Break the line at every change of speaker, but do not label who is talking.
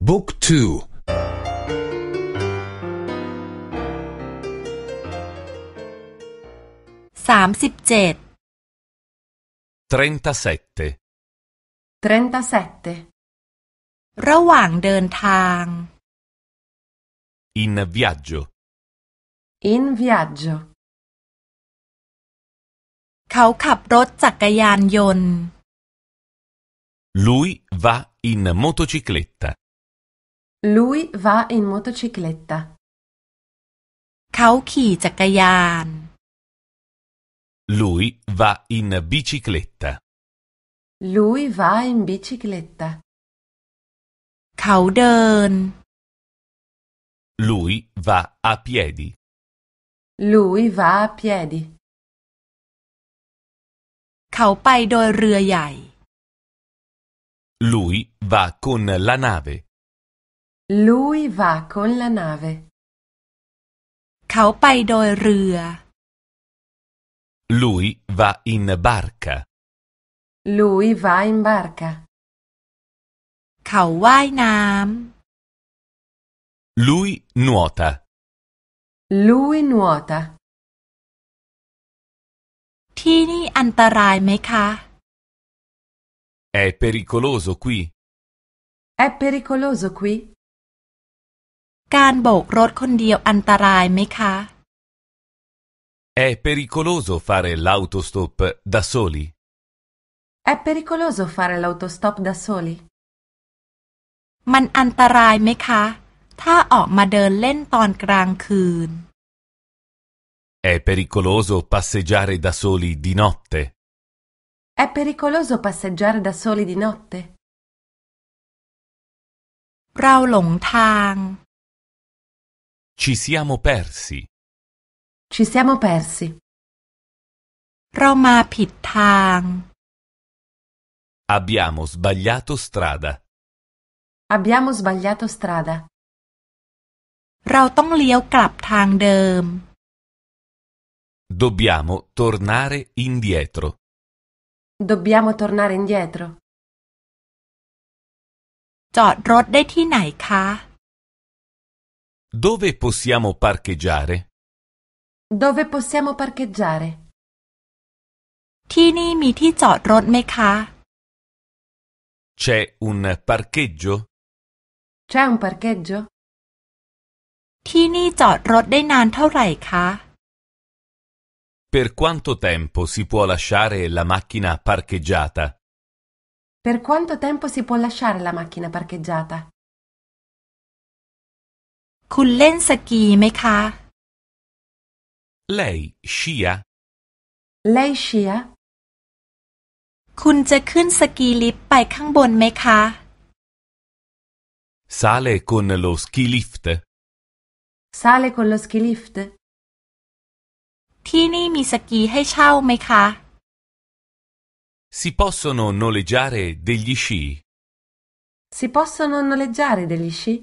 Book 2
37 37 37ระหว่างเดินทาง
in viaggio
in viaggio เขาขับรถจักรยานยนต์
lui va in motocicletta
lui va in motocicletta. เขาขี่จักรยาน
Lui va in bicicletta.
Lui va in bicicletta. เขาเดิน
Lui va a piedi.
Lui va a piedi. เขาไปโดยเรือใหญ่
Lui va con la nave.
Lui va con la nave. เขาไปโดยเรือ
Lui va in barca.
Lui va in barca. เขาว่ายน้
ำ Lui nuota.
Lui nuota. antarai ที่นี่อันตรายไหมคะ
È pericoloso qui.
È pericoloso qui? การโบกรถคนเดียวอันตรายไหมคะ
È pericoloso fare l'autostop da soli?
È pericoloso fare l'autostop da soli? มันอันตรายไหมคะ ถ้าออกมาเดินเล่นตอนกลางคืน
È pericoloso passeggiare da soli di notte?
È pericoloso passeggiare da soli di notte? เราหลงทาง
ci siamo persi.
Ci siamo persi. เรามาผิดทาง
Abbiamo sbagliato strada.
Abbiamo sbagliato strada. เราต้องเลี้ยวกลับทางเดิม
Dobbiamo tornare indietro.
Dobbiamo tornare indietro. จอดรถได้ที่ไหนคะ
dove possiamo parcheggiare?
Dove possiamo parcheggiare? ที่นี่มีที่จอดรถไหมคะ
C'è un parcheggio?
C'è un parcheggio? ที่นี่จอดรถได้นานเท่าไหร่คะ
Per quanto tempo si può lasciare la macchina parcheggiata?
Per quanto tempo si può lasciare la macchina parcheggiata? คุณเล่นสกีไหมคะ
Lei scia
Lei scia คุณจะขึ้นสกีลิฟต์ไปข้างบนไหมคะ
Sale con lo ski lift
Sale con lo ski lift ที่นี่มีสกีให้เช่าไหมคะ
Si possono noleggiare degli sci?
Si possono noleggiare degli sci?